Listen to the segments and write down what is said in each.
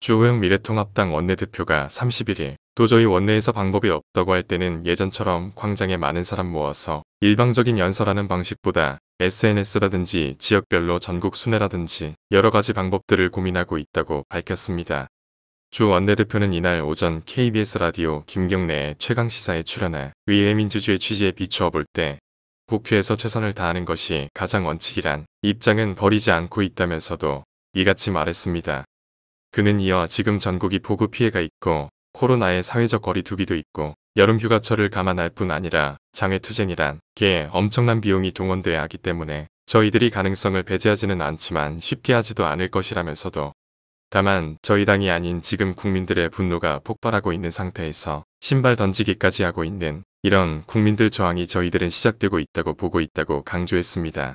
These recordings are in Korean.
주호영 미래통합당 원내대표가 31일 도저히 원내에서 방법이 없다고 할 때는 예전처럼 광장에 많은 사람 모아서 일방적인 연설하는 방식보다 SNS라든지 지역별로 전국 순회라든지 여러 가지 방법들을 고민하고 있다고 밝혔습니다. 주 원내대표는 이날 오전 KBS 라디오 김경래의 최강시사에 출연해 의 민주주의 취지에 비추어 볼 때 국회에서 최선을 다하는 것이 가장 원칙이란 입장은 버리지 않고 있다면서도 이같이 말했습니다. 그는 이어 지금 전국이 폭우 피해가 있고 코로나의 사회적 거리두기도 있고 여름 휴가철을 감안할 뿐 아니라 장외투쟁이란 게 엄청난 비용이 동원돼야 하기 때문에 저희들이 가능성을 배제하지는 않지만 쉽게 하지도 않을 것이라면서도 다만 저희 당이 아닌 지금 국민들의 분노가 폭발하고 있는 상태에서 신발 던지기까지 하고 있는 이런 국민들 저항이 저희들은 시작되고 있다고 보고 있다고 강조했습니다.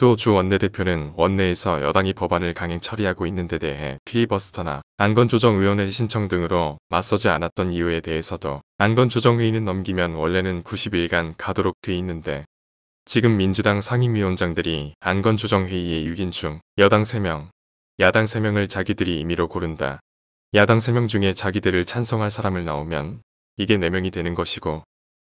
또주 원내대표는 원내에서 여당이 법안을 강행 처리하고 있는 데 대해 피리버스터나 안건조정위원회 신청 등으로 맞서지 않았던 이유에 대해서도 안건조정회의는 넘기면 원래는 90일간 가도록 돼 있는데 지금 민주당 상임위원장들이 안건조정회의의 6인 중 여당 3명, 야당 3명을 자기들이 임의로 고른다. 야당 3명 중에 자기들을 찬성할 사람을 나오면 이게 4명이 되는 것이고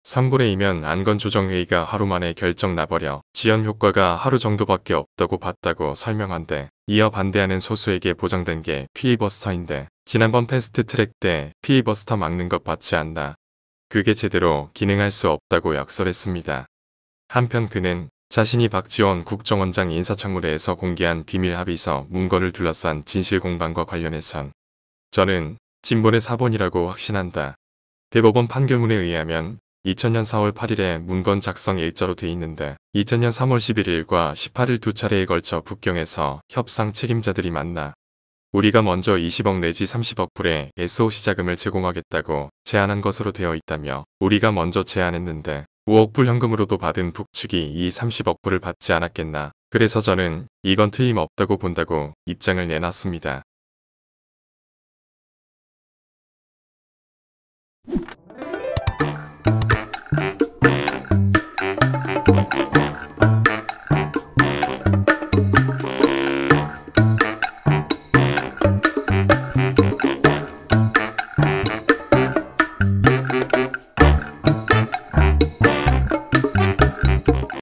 3분의 2면 안건조정회의가 하루 만에 결정 나버려 지연 효과가 하루 정도밖에 없다고 봤다고 설명한데 이어 반대하는 소수에게 보장된 게 피이버스터인데 지난번 패스트트랙 때 피이버스터 막는 것 받지 않나 그게 제대로 기능할 수 없다고 약설했습니다. 한편 그는 자신이 박지원 국정원장 인사청문회에서 공개한 비밀 합의서 문건을 둘러싼 진실 공방과 관련해선 저는 진본의 사본이라고 확신한다. 대법원 판결문에 의하면 2000년 4월 8일에 문건 작성 일자로 돼 있는데 2000년 3월 11일과 18일 두 차례에 걸쳐 북경에서 협상 책임자들이 만나 우리가 먼저 20억 내지 30억 불의 SOC 자금을 제공하겠다고 제안한 것으로 되어 있다며 우리가 먼저 제안했는데 5억 불 현금으로도 받은 북측이 이 30억 불을 받지 않았겠나. 그래서 저는 이건 틀림없다고 본다고 입장을 내놨습니다.